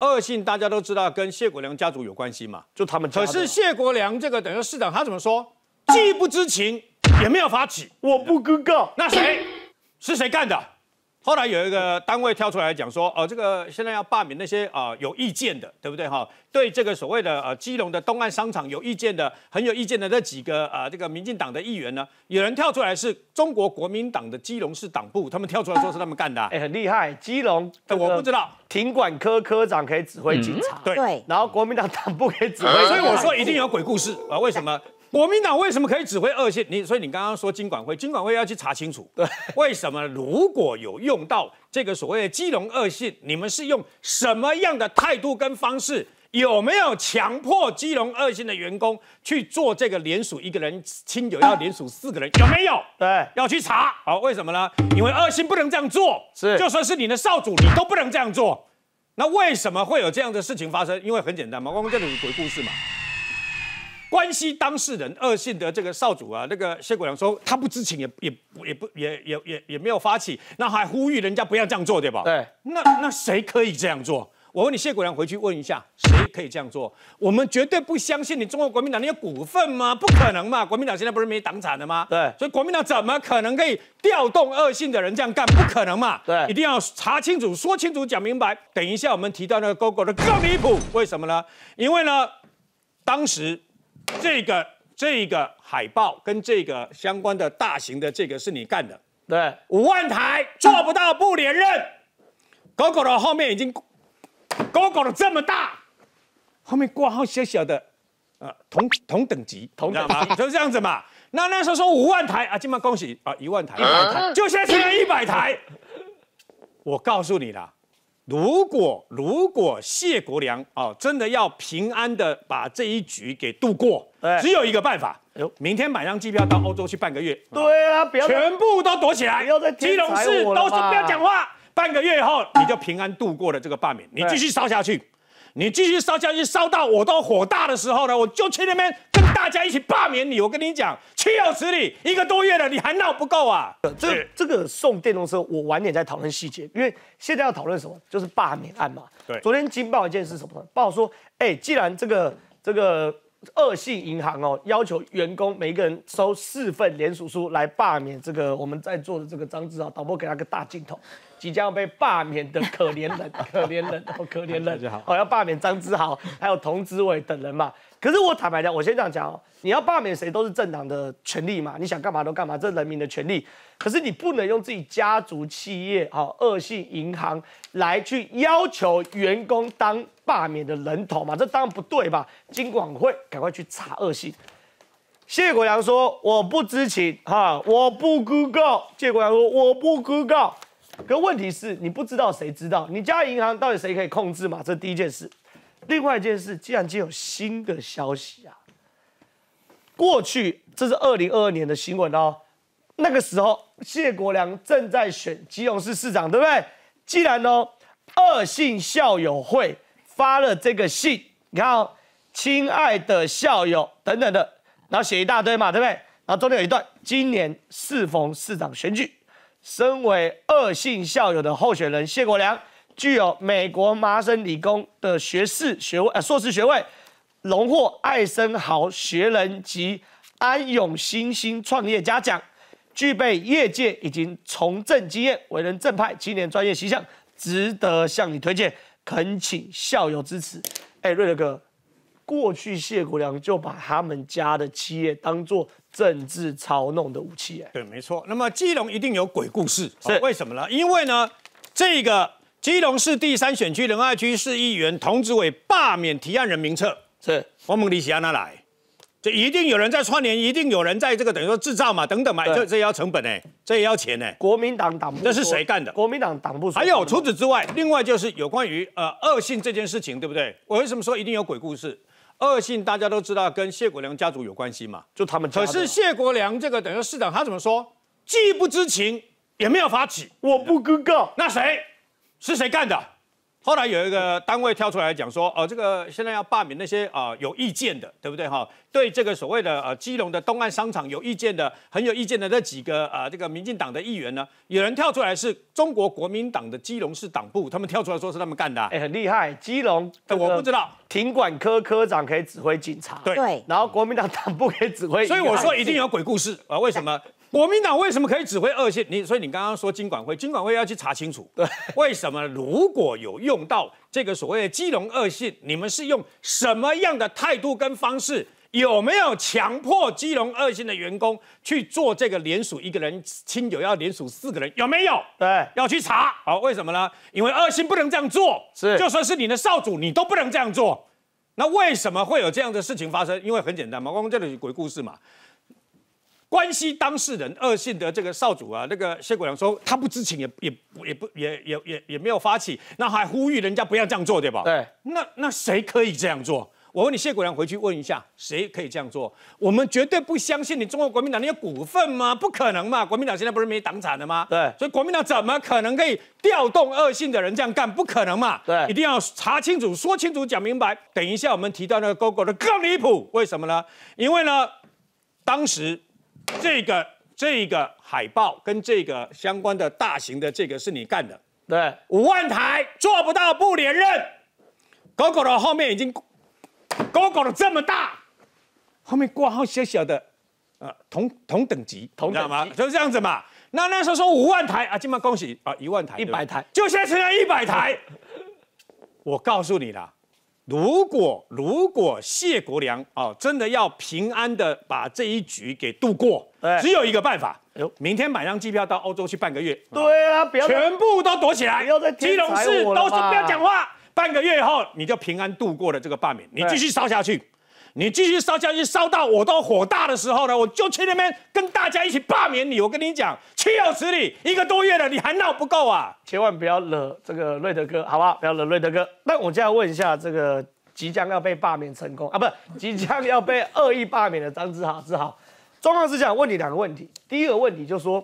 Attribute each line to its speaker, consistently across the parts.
Speaker 1: 恶性大家都知道跟谢国良家族有关系嘛，就他们。可是谢国良这个等于市长，他怎么说？既不知情，也没有发起，我不公告。那谁是谁干的？后来有一个单位跳出来讲说，呃，这个现在要罢免那些啊有意见的，对不对哈？对这个所谓的呃基隆的东岸商场有意见的，很有意见的那几个啊，这个民进党的议员呢，有人跳出来是中国国民党的基隆市党
Speaker 2: 部，他们跳出来说是他们干的，哎，很厉害，基隆，我不知道，庭管科科长可以指挥警察，对，然后国民党党部可以指挥，所以我说一定有鬼故事啊，为什么？
Speaker 1: 国民党为什么可以指挥二线？你所以你刚刚说金管会，金管会要去查清楚，对，为什么？如果有用到这个所谓的基隆二线，你们是用什么样的态度跟方式？有没有强迫基隆二线的员工去做这个联署？一个人亲友要联署四个人，有没有？对，要去查。好，为什么呢？因为二线不能这样做，是，就算是你的少主，你都不能这样做。那为什么会有这样的事情发生？因为很简单嘛，光这里有鬼故事嘛。关系当事人二性的这个少主啊，那个谢国良说他不知情，也也也不也也也也没有发起，那还呼吁人家不要这样做，对吧？对。那那谁可以这样做？我问你，谢国良回去问一下，谁可以这样做？我们绝对不相信你中国国民党有股份吗？不可能嘛！国民党现在不是没党产的吗？对。所以国民党怎么可能可以调动二性的人这样干？不可能嘛！对。一定要查清楚、说清楚、讲明白。等一下我们提到那个 g o g 的更离谱，为什么呢？因为呢，当时。这个这个海报跟这个相关的大型的这个是你干的，对，五万台做不到不连任，狗狗的后面已经，狗狗的这么大，后面挂号小小的，呃，同同等级，同等级就是这样子嘛。那那时候说五万台啊，今嘛恭喜啊，一万台，一万台，就现在只有一百台。我告诉你啦。如果如果谢国良啊，真的要平安的把这一局给度过，只有一个办法，明天买张机票到欧洲去半个月。
Speaker 2: 对啊，全部都躲起来，不要在基隆市，都是不要讲话。
Speaker 1: 半个月以后，你就平安度过了这个罢免，你继续烧下去。你继续烧下去，烧到我都火大的时候呢，我就去那边跟大家一起罢免你。我跟你讲，岂有此理！一个多月了，你还闹不够啊？这
Speaker 2: 这个送电动车，我晚点再讨论细节，因为现在要讨论什么，就是罢免案嘛。对，昨天惊爆一件是什么？报说，哎，既然这个这个恶性银行哦，要求员工每一个人收四份联署书来罢免这个我们在座的这个张志啊，导播给他个大镜头。即将要被罢免的可怜人，可怜人哦，可怜人哦，要罢免张之豪，还有童志伟等人嘛。可是我坦白讲，我先这样讲哦，你要罢免谁都是政党的权利嘛，你想干嘛都干嘛，这是人民的权利。可是你不能用自己家族企业哦，恶性银行来去要求员工当罢免的人头嘛，这当然不对吧？金管会赶快去查恶性。谢国良说我不知情哈，我不诬告。谢国梁说我不诬告。可问题是你不知道，谁知道你家银行到底谁可以控制嘛？这第一件事。另外一件事，既然今有新的消息啊，过去这是二零二二年的新闻哦。那个时候谢国良正在选基隆市市长，对不对？既然呢，二信校友会发了这个信，你看，哦，亲爱的校友等等的，然后写一大堆嘛，对不对？然后中间有一段，今年适逢市长选举。身为二性校友的候选人谢国良，具有美国麻省理工的学士学位、呃硕士学位，荣获艾森豪学人及安永新兴创业嘉奖，具备业界已经从政经验，为人正派，青年专业形象，值得向你推荐，恳请校友支持。哎，瑞德哥。过去谢国良就把他们家的企业当做政治操弄的武器，哎，对，没错。那么基隆一定有鬼故事，
Speaker 1: 是为什么呢？因为呢，这个基隆市第三选区仁爱区市议员童子伟罢免提案人名册，是我们李喜安拿来，这一定有人在串联，一定有人在这个等于说制造嘛，等等嘛，这这也要成本呢，这也要钱呢。国民党
Speaker 2: 党部，这是谁干的？国民党党部。还有除
Speaker 1: 此之外，另外就是有关于呃恶性这件事情，对不对？我为什么说一定有鬼故事？恶性大家都知道跟谢国良家族有关系嘛，就他们。可是谢国良这个等于市长，他怎么说？既不知情，也没有发起，我不公告。那谁，是谁干的？后来有一个单位跳出来讲说，呃，这个现在要罢免那些啊有意见的，对不对哈？对这个所谓的呃基隆的东岸商场有意见的，很有意见的那几个啊，这个民进党的议员呢，有人跳出来是中国国民党的基隆市党部，他们跳出来说是他们干的，哎，很厉害，基隆，我不知道，
Speaker 2: 停管科科长可以指挥警察，对，然后国民党党部可以指挥，所以我说一定
Speaker 1: 有鬼故事啊，为什么？国民党为什么可以指挥恶线？你所以你刚刚说金管会，金管会要去查清楚，对，为什么如果有用到这个所谓的基隆恶线，你们是用什么样的态度跟方式？有没有强迫基隆恶线的员工去做这个联署？一个人清酒要联署四个人，有没有？对，要去查。好，为什么呢？因为恶线不能这样做，是，就算是你的少主，你都不能这样做。那为什么会有这样的事情发生？因为很简单嘛，光这里鬼故事嘛。关系当事人二性的这个少主啊，那个谢国良说他不知情，也也也不也也也也没有发起，那还呼吁人家不要这样做，对吧？对。那那谁可以这样做？我问你，谢国良回去问一下，谁可以这样做？我们绝对不相信你中国国民党有股份吗？不可能嘛！国民党现在不是没党产了吗？对。所以国民党怎么可能可以调动二性的人这样干？不可能嘛！对。一定要查清楚、说清楚、讲明白。等一下我们提到那个勾勾的更离谱，为什么呢？因为呢，当时。这个这个海报跟这个相关的大型的这个是你干的，对，五万台做不到不连任，狗狗的后面已经，狗狗的这么大，后面挂号小小的，呃，同同等级，同等吗？就是这样子嘛。那那时候说五万台啊，今嘛恭喜啊，一万台，一百台，就现在剩下一百台。我告诉你啦。如果如果谢国良啊，真的要平安的把这一局给度过，只有一个办法，明天买张机票到欧洲去半个月。
Speaker 2: 对啊，全部都躲起来，要在基隆市都是不要讲话。
Speaker 1: 半个月以后你就平安度过了这个罢免，你继续烧下去。你继续烧下去，烧到我都火大的时候呢，我就去那边跟大家一起罢免你。我跟你讲，岂有此理！一个多月
Speaker 2: 了，你还闹不够啊？千万不要惹这个瑞德哥，好不好？不要惹瑞德哥。那我就要问一下这个即将要被罢免成功啊，不是 即将要被恶意罢免的张豪，志豪，好，庄老师想问你两个问题。第一个问题就是说，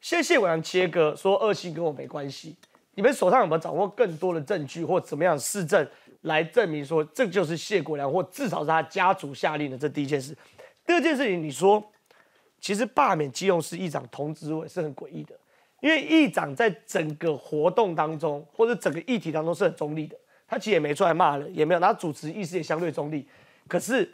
Speaker 2: 谢谢我良切割，说恶性跟我没关系，你们手上有没有掌握更多的证据，或怎么样示证？来证明说这就是谢国良，或至少是他家族下令的这第一件事。第二件事情，你说其实罢免基隆市议长同志伟是很诡异的，因为议长在整个活动当中，或者整个议题当中是很中立的，他其实也没出来骂人，也没有，他主持意事也相对中立。可是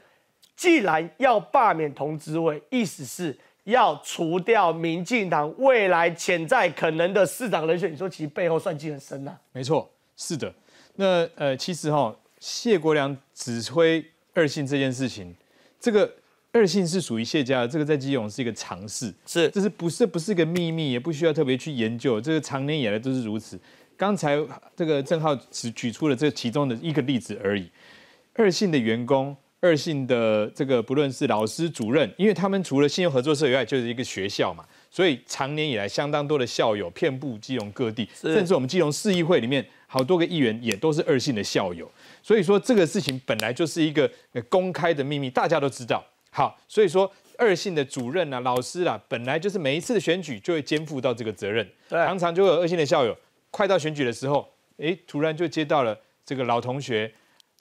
Speaker 2: 既然要罢免同志伟，意思是要除掉民进党未来潜在可能的市长人选，你说其实背后算计很深呐？
Speaker 3: 没错，是的。那呃，其实哈，谢国良指挥二信这件事情，这个二信是属于谢家，的，这个在基隆是一个常事，是这是不是不是个秘密，也不需要特别去研究，这个常年以来都是如此。刚才这个郑浩只举出了这其中的一个例子而已。二信的员工，二信的这个不论是老师、主任，因为他们除了信用合作社以外，就是一个学校嘛，所以常年以来相当多的校友遍布基隆各地，甚至我们基隆市议会里面。好多个议员也都是二姓的校友，所以说这个事情本来就是一个公开的秘密，大家都知道。好，所以说二姓的主任啊、老师啊，本来就是每一次的选举就会肩负到这个责任，常常就有二性的校友，快到选举的时候，哎，突然就接到了这个老同学、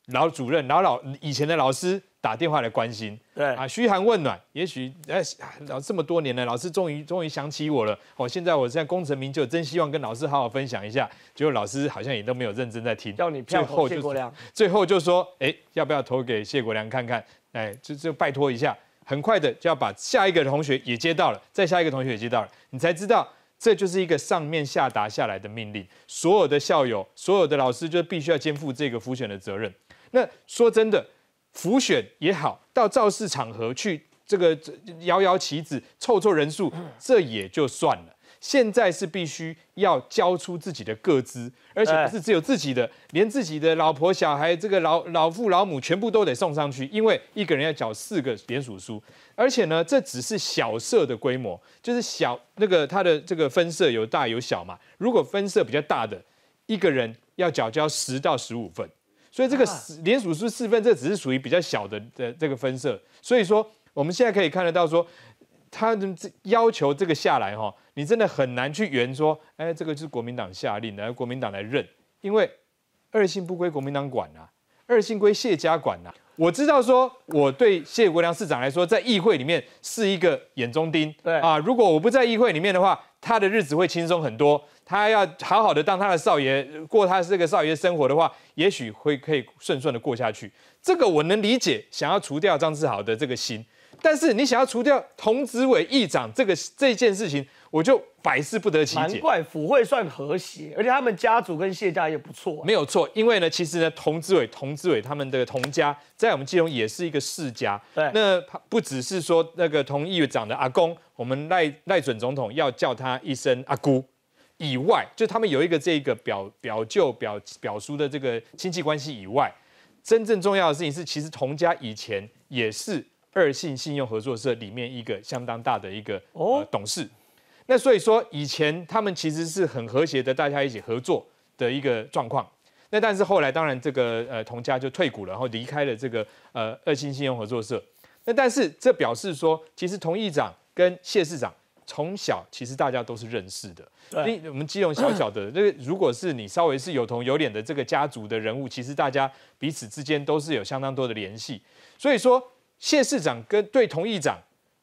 Speaker 3: 老主任、老老以前的老师。打电话来关心，对啊，嘘寒问暖，也许哎，老这么多年了，老师终于终于想起我了。哦，现在我现在功成名就，真希望跟老师好好分享一下。结果老师好像也都没有认真在听。叫你票投谢国最后就说哎，要不要投给谢国良看看？哎，就就拜托一下。很快的就要把下一个同学也接到了，再下一个同学也接到了，你才知道这就是一个上面下达下来的命令。所有的校友，所有的老师，就必须要肩负这个浮选的责任。那说真的。浮选也好，到造势场合去，这个摇摇旗子、凑凑人数，这也就算了。现在是必须要交出自己的个资，而且不是只有自己的，连自己的老婆、小孩、这个老老父、老母，全部都得送上去，因为一个人要缴四个联署书。而且呢，这只是小社的规模，就是小那个他的这个分社有大有小嘛。如果分社比较大的，一个人要缴交十到十五份。所以这个联署是四分，这只是属于比较小的的这个分社。所以说，我们现在可以看得到说，他的要求这个下来哈，你真的很难去圆说，哎，这个是国民党下令，的，国民党来认，因为二姓不归国民党管啊，二姓归谢家管啊。我知道说，我对谢国良市长来说，在议会里面是一个眼中钉。对啊，如果我不在议会里面的话，他的日子会轻松很多。他要好好的当他的少爷，过他这个少爷生活的话，也许会可以顺顺的过下去。这个我能理解，想要除掉张志豪的这个心。但是你想要除掉童子伟议长这个这件事情，我就。百思不得其解，难
Speaker 2: 怪府会算和谐，而且他们家族跟谢家也不错，
Speaker 3: 没有错。因为呢，其实呢，童志伟、童志伟他们的童家在我们基隆也是一个世家。对，那不只是说那个童议长的阿公，我们赖赖准总统要叫他一声阿姑以外，就他们有一个这个表表舅、表表叔的这个亲戚关系以外，真正重要的事情是，其实童家以前也是二信信用合作社里面一个相当大的一个董事。那所以说，以前他们其实是很和谐的，大家一起合作的一个状况。那但是后来，当然这个呃，童家就退股了，然后离开了这个呃，二星信用合作社。那但是这表示说，其实童议长跟谢市长从小其实大家都是认识的。对，我们基隆小小的 那个，如果是你稍微是有头有脸的这个家族的人物，其实大家彼此之间都是有相当多的联系。所以说，谢市长跟对童议长。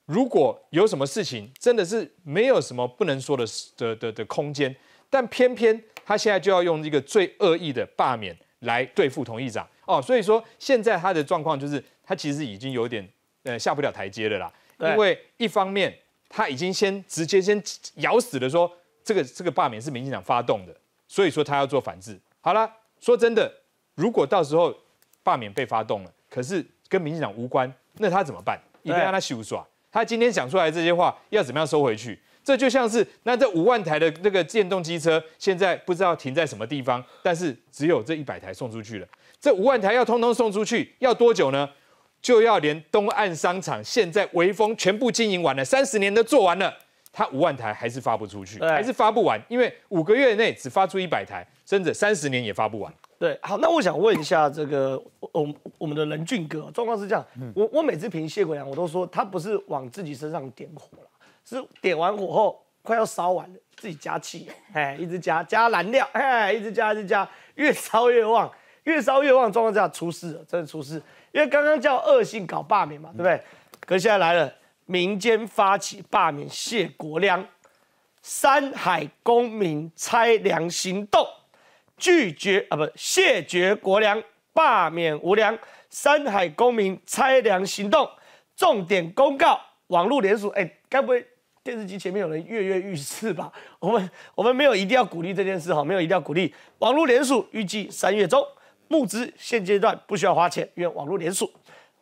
Speaker 3: 如果有什么事情，真的是没有什么不能说的的的的空间，但偏偏他现在就要用一个最恶意的罢免来对付同议长哦，所以说现在他的状况就是他其实已经有点呃下不了台阶了啦。因为一方面他已经先直接先咬死了说这个这个罢免是民进党发动的，所以说他要做反制。好了，说真的，如果到时候罢免被发动了，可是跟民进党无关，那他怎么办？一定让他洗耍。他今天讲出来这些话，要怎么样收回去？这就像是那这五万台的那个电动机车，现在不知道停在什么地方，但是只有这一百台送出去了。这五万台要通通送出去，要多久呢？就要连东岸商场现在微风全部经营完了，三十年都做完了，他五万台还是发不出去，还是发不完，因为五个月内只发出一百台，甚至三十年也发不完。
Speaker 2: 对，好，那我想问一下这个我我们的仁俊哥，状况是这样，我我每次评谢国良，我都说他不是往自己身上点火了，是点完火后快要烧完了，自己加气，哎，一直加加燃料，哎，一直加一直加，越烧越旺，越烧越旺，状况下出事了，真的出事，因为刚刚叫恶性搞罢免嘛，对不对？可现在来了，民间发起罢免谢国良，山海公民拆粮行动。拒绝啊不谢绝国粮罢免无粮山海公民拆粮行动重点公告网络联署哎，该不会电视机前面有人跃跃欲试吧？我们我们没有一定要鼓励这件事哈，没有一定要鼓励网络联署。预计三月中募资，现阶段不需要花钱。为网络联署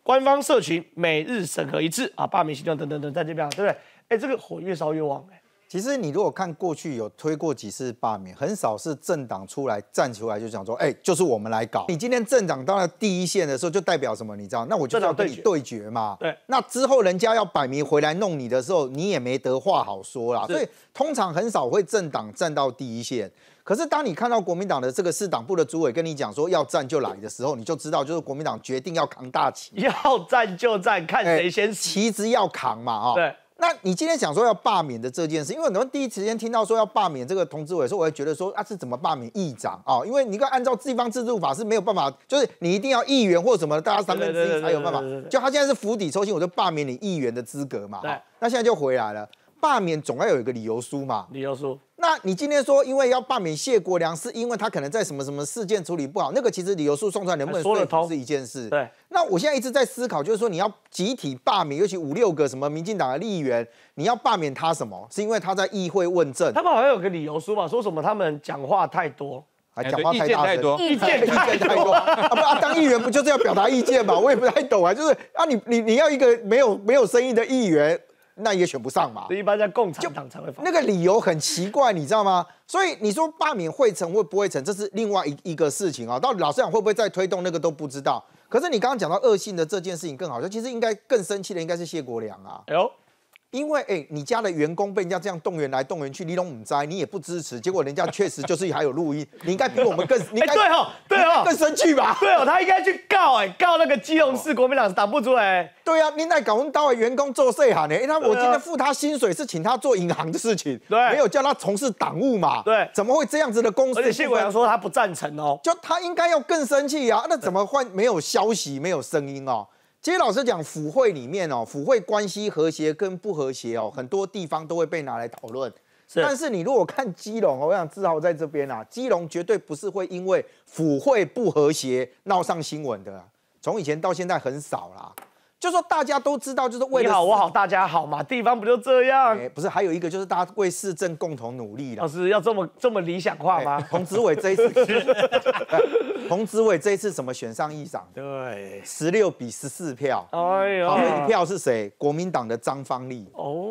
Speaker 2: 官方社群每日审核一次啊，
Speaker 4: 罢免行动等等等在这边，对不对？哎，这个火越烧越旺哎。其实你如果看过去有推过几次罢免，很少是政党出来站出来就讲说，哎，就是我们来搞。你今天政党到了第一线的时候，就代表什么？你知道？那我就要跟你对决嘛。对。那之后人家要摆明回来弄你的时候，你也没得话好说啦。所以通常很少会政党站到第一线。可是当你看到国民党的这个市党部的主委跟你讲说要战就来的时候，你就知道就是国民党决定要扛大旗，要战就战，看谁先。旗子要扛嘛，啊。对。那你今天想说要罢免的这件事，因为你们第一时间听到说要罢免这个同知委，说我会觉得说啊是怎么罢免议长啊？因为你要按照地方制度法是没有办法，就是你一定要议员或什么，大家三分之一才有办法。就他现在是釜底抽薪，我就罢免你议员的资格嘛。那现在就回来了。罢免总要有一个理由书嘛？理由书。那你今天说因为要罢免谢国良，是因为他可能在什么什么事件处理不好？那个其实理由书送出来能不能说得通是一件事。对。那我现在一直在思考，就是说你要集体罢免，尤其五六个什么民进党的立员，你要罢免他什么？是因为他在议会问政？他们好像有个理由书嘛，说什么他们讲话太多，还讲意见太多，意见太多。啊不啊，当议员不就是要表达意见嘛？我也不太懂啊，就是啊你你你要一个没有没有声音的议员。那也选不上嘛。一般在共产党才会。那个理由很奇怪，你知道吗？所以你说罢免会成会不会成，这是另外一一个事情啊。到底老实讲会不会再推动那个都不知道。可是你刚刚讲到恶性的这件事情更好笑，其实应该更生气的应该是谢国良啊。因为哎，你家的员工被人家这样动员来动员去，你拢唔在，你也不支持，结果人家确实就是还有录音，你应该比我们更，你应该对哦，对哦，更生气吧？对哦，他应该去告哎，告那个基隆市国民党党部哎。对啊，你在搞混单位员工做税函呢？哎，那我今天付他薪水是请他做银行的事情，对，没有叫他从事党务嘛？对，怎么会这样子的公司？那谢国梁说他不赞成哦，就他应该要更生气啊？那怎么换没有消息，没有声音哦？其实老实讲，府会里面哦，府会关系和谐跟不和谐哦，很多地方都会被拿来讨论。但是你如果看基隆我想志豪在这边啊，基隆绝对不是会因为府会不和谐闹上新闻的，从以前到现在很少啦。就说大家都知道，就是为你好我好大家好嘛，地方不就这样？不是，还有一个就是大家为市政共同努力了。老师要这么这么理想化吗？洪子伟这一次，洪子伟这一次怎么选上议长？
Speaker 3: 对，
Speaker 4: 十六比十四票。哎呦，好票是谁？国民党的张方立，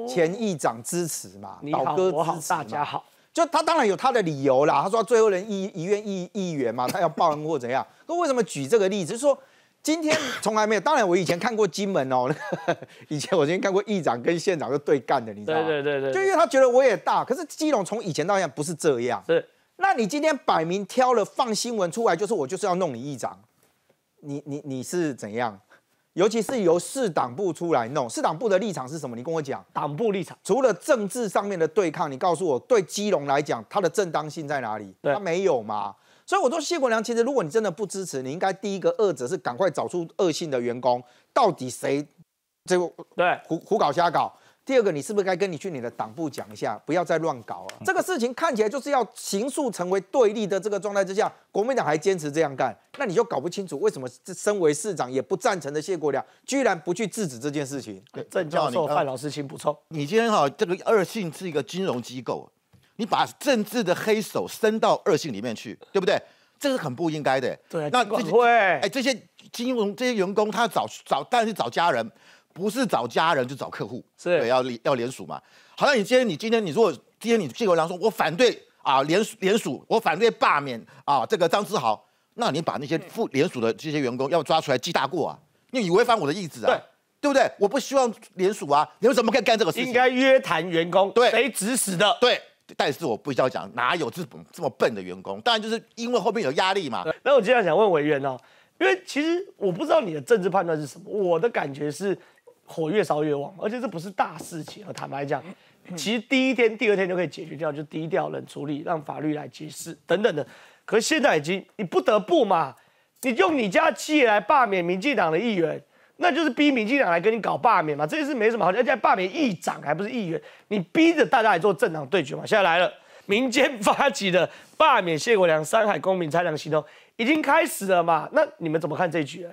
Speaker 4: 前议长支持嘛，你好我好大家好，就他当然有他的理由啦。他说最后人一一院议议员嘛，他要报恩或怎样？那为什么举这个例子？就是、说。今天从来没有，当然我以前看过金门哦，以前我曾经看过议长跟县长就对干的，你知道吗？对对对对，就因为他觉得我也大，可是基隆从以前到现在不是这样。是，那你今天摆明挑了放新闻出来，就是我就是要弄你议长，你你你是怎样？尤其是由市党部出来弄，市党部的立场是什么？你跟我讲，党部立场除了政治上面的对抗，你告诉我对基隆来讲，它的正当性在哪里？它没有嘛。所以我说谢国良，其实如果你真的不支持，你应该第一个恶者是赶快找出恶性的员工到底谁，这个对胡胡搞瞎搞。第二个，你是不是该跟你去你的党部讲一下，不要再乱搞了？这个事情看起来就是要刑诉成为对立的这个状态之下，国民党还坚持这样干，那你就搞不清楚为什么身为市长也不赞成的谢国良，居然不去制止这件事情。郑教授、范老师，请补充。你今天哈，这个二信是一个金融机构。你把政治的黑手伸到恶性里面去，对不对？这个很不应该的。对，那会哎，这些金融这些员工，他找找，当然是找家人，不是找家人就找客户，是对，要要联署嘛。好像你今天你今天你如果今天你纪国良说我反对啊联联署，我反对罢免啊这个张志豪，那你把那些副联署的这些员工要抓出来记大过啊，你违反我的意志啊，对不对？我不希望联署啊，你们怎么可以干这个事情？应该约谈员工，谁指使的？对。但是我不需要讲哪有这么这么笨的员工，当然就是因为后面有压力嘛。那我接下来想问委员哦，
Speaker 2: 因为其实我不知道你的政治判断是什么，我的感觉是火越烧越旺，而且这不是大事情。我坦白讲，其实第一天、第二天就可以解决掉，就低调冷处理，让法律来解释等等的。可是现在已经你不得不嘛，你用你家企业来罢免民进党的议员。那就是逼民进党来跟你搞罢免嘛，这件事没什么，好而且罢免议长，还不是议员，你逼着大家来做政党对决嘛。现在来了民间发起的罢免谢国良、山海公民参两行动已经开始了嘛？那你们怎么看这局？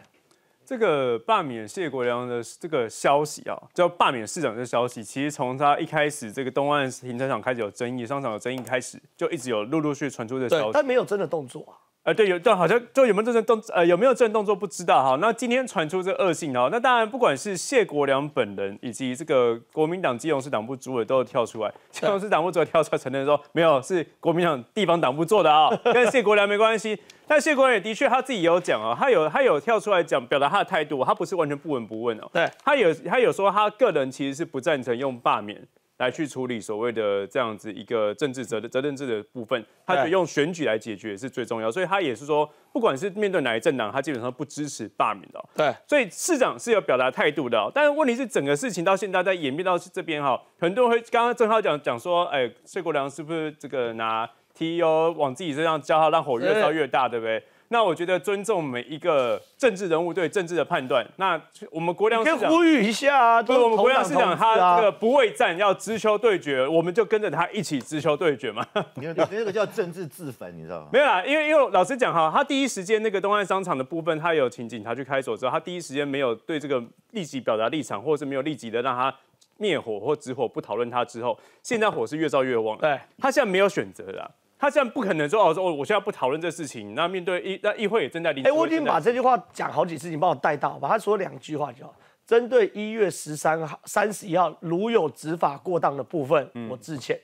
Speaker 5: 这个罢免谢国良的这个消息啊，叫罢免市长这消息，其实从他一开始这个东岸停车场开始有争议，商场有争议开始，就一直有陆陆续传出的消息，但
Speaker 2: 没有真的动作啊。
Speaker 5: 呃，对，有段好像就有没有这种动，呃，有没有这种动作不知道哈。那今天传出这恶性哈，那当然不管是谢国良本人以及这个国民党基隆市党部主委都有跳出来，基隆市党部主委跳出来承认说没有，是国民党地方党部做的啊，跟谢国良没关系。但谢国良也的确他自己有讲啊，他有他有跳出来讲，表达他的态度，他不是完全不闻不问哦。对他有他有说，他个人其实是不赞成用罢免。来去处理所谓的这样子一个政治责责任制的部分，他就用选举来解决是最重要，所以他也是说，不管是面对哪一政党，他基本上不支持罢免的。对，所以市长是有表达态度的，但是问题是整个事情到现在在演变到这边哈，很多人会刚刚郑浩讲讲说，哎，谢国良是不是这个拿 T O 往自己身上浇，让火越烧越大，对不对？那我觉得尊重每一个政治人物对政治的判断。那我们国梁市可以呼吁一下
Speaker 2: 啊，不是我们国梁
Speaker 5: 市想，他这个不畏战，要知秋对决，我们就跟着他一起知秋对决嘛？你
Speaker 4: 那个叫政治自焚，你知道吗？
Speaker 5: 没有啦，因为因为老实讲哈，他第一时间那个东岸商场的部分，他有请警察去开锁之后，他第一时间没有对这个立即表达立场，或者没有立即的让他灭火或止火，不讨论他之后，现在火是越烧越旺对，他现在没有选择了，他现在不可能说哦，说我现在不讨论这事情。那面对议，那议会也正在立。哎，我已经把
Speaker 2: 这句话讲好几次，你帮我带到。他说两句话，好。针对一月十三号、三十一号，如有执法过当的部分，我致歉。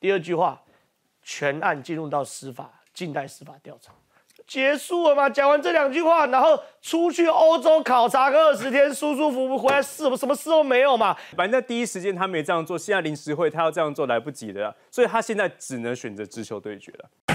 Speaker 2: 第二句话，全案进入到司法，静待司法调查。结束了吗？讲完这两句话，然后出去欧洲考察个二十天，舒舒服服回
Speaker 5: 来，事什么事都没有嘛。反正第一时间他没这样做，现在临时会他要这样做来不及的，所以他现在只能选择直球对决了。